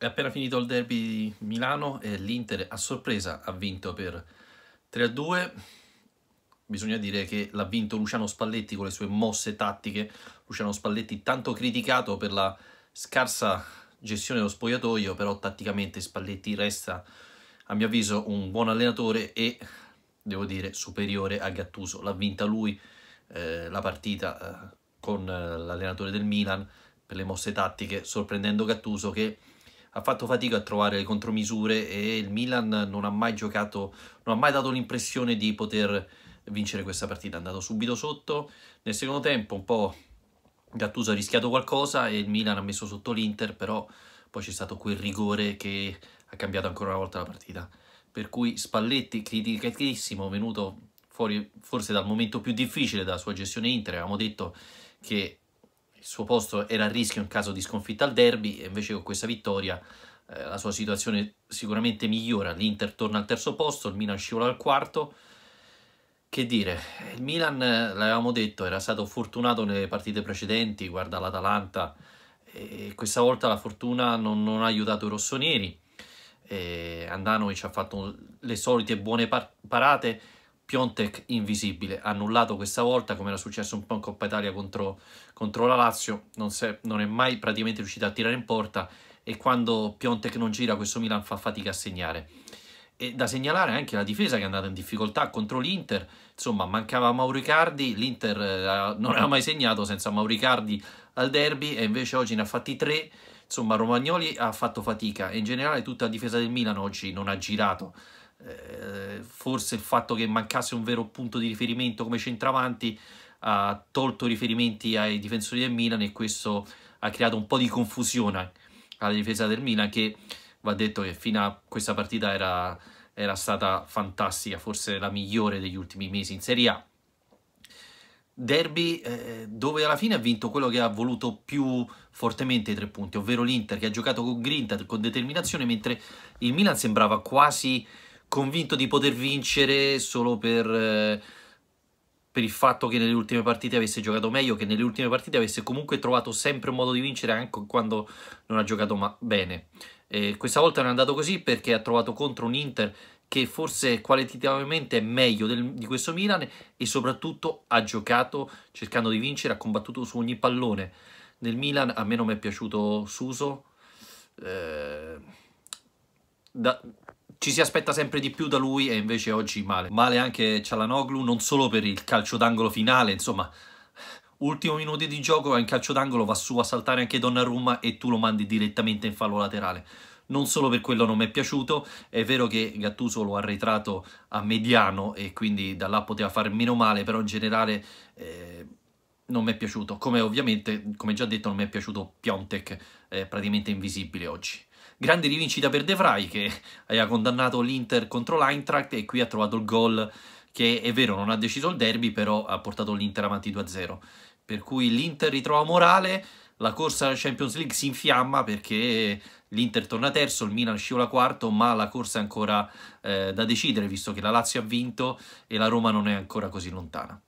È appena finito il derby di Milano e l'Inter a sorpresa ha vinto per 3-2. Bisogna dire che l'ha vinto Luciano Spalletti con le sue mosse tattiche. Luciano Spalletti tanto criticato per la scarsa gestione dello spogliatoio, però tatticamente Spalletti resta, a mio avviso, un buon allenatore e, devo dire, superiore a Gattuso. L'ha vinta lui eh, la partita eh, con eh, l'allenatore del Milan per le mosse tattiche, sorprendendo Gattuso che ha fatto fatica a trovare le contromisure e il Milan non ha mai giocato, non ha mai dato l'impressione di poter vincere questa partita. È andato subito sotto. Nel secondo tempo un po' Gattuso ha rischiato qualcosa e il Milan ha messo sotto l'Inter, però poi c'è stato quel rigore che ha cambiato ancora una volta la partita. Per cui Spalletti, criticatissimo, venuto fuori forse dal momento più difficile della sua gestione Inter, avevamo detto che il suo posto era a rischio in caso di sconfitta al derby e invece con questa vittoria eh, la sua situazione sicuramente migliora. L'Inter torna al terzo posto, il Milan scivola al quarto. Che dire, il Milan, l'avevamo detto, era stato fortunato nelle partite precedenti, guarda l'Atalanta, e questa volta la fortuna non, non ha aiutato i rossoneri. E Andanovic ha fatto le solite buone par parate Piontek invisibile, annullato questa volta come era successo un po' in Coppa Italia contro, contro la Lazio, non, se, non, è mai praticamente riuscito a tirare in porta e quando Piontek non gira questo Milan fa fatica a segnare. E da segnalare anche la difesa che è andata in difficoltà contro l'Inter, insomma mancava Mauricardi, l'Inter eh, non aveva mai segnato senza Mauricardi al derby e invece oggi ne ha fatti tre, insomma Romagnoli ha fatto fatica e in generale tutta la difesa del Milan oggi non ha girato eh, forse il fatto che mancasse un vero punto di riferimento come centravanti ha tolto riferimenti ai difensori del Milan e questo ha creato un po' di confusione alla difesa del Milan che va detto che fino a questa partita era, era stata fantastica, forse la migliore degli ultimi mesi in Serie A. Derby eh, dove alla fine ha vinto quello che ha voluto più fortemente i tre punti, ovvero l'Inter che ha giocato con grinta, con determinazione, mentre il Milan sembrava quasi convinto di poter vincere solo per, eh, per il fatto che nelle ultime partite avesse giocato meglio, che nelle ultime partite avesse comunque trovato sempre un modo di vincere anche quando non ha giocato bene. E questa volta non è andato così perché ha trovato contro un Inter che forse qualitativamente è meglio del, di questo Milan e soprattutto ha giocato cercando di vincere, ha combattuto su ogni pallone. Nel Milan a me non mi è piaciuto Suso. Eh, da, ci si aspetta sempre di più da lui e invece oggi male. Male anche Cialanoglu, non solo per il calcio d'angolo finale, insomma... Ultimo minuto di gioco, in calcio d'angolo va su a saltare anche Donnarumma e tu lo mandi direttamente in fallo laterale non solo per quello non mi è piaciuto, è vero che Gattuso lo ha arretrato a mediano e quindi da là poteva far meno male, però in generale eh, non mi è piaciuto, come ovviamente, come già detto, non mi è piaciuto Piontek, eh, praticamente invisibile oggi. Grande rivincita per De Vrij che aveva condannato l'Inter contro l'Eintracht e qui ha trovato il gol che è vero non ha deciso il derby però ha portato l'Inter avanti 2-0. Per cui l'Inter ritrova morale, la corsa alla Champions League si infiamma perché l'Inter torna terzo, il Milan scivola quarto, ma la corsa è ancora eh, da decidere visto che la Lazio ha vinto e la Roma non è ancora così lontana.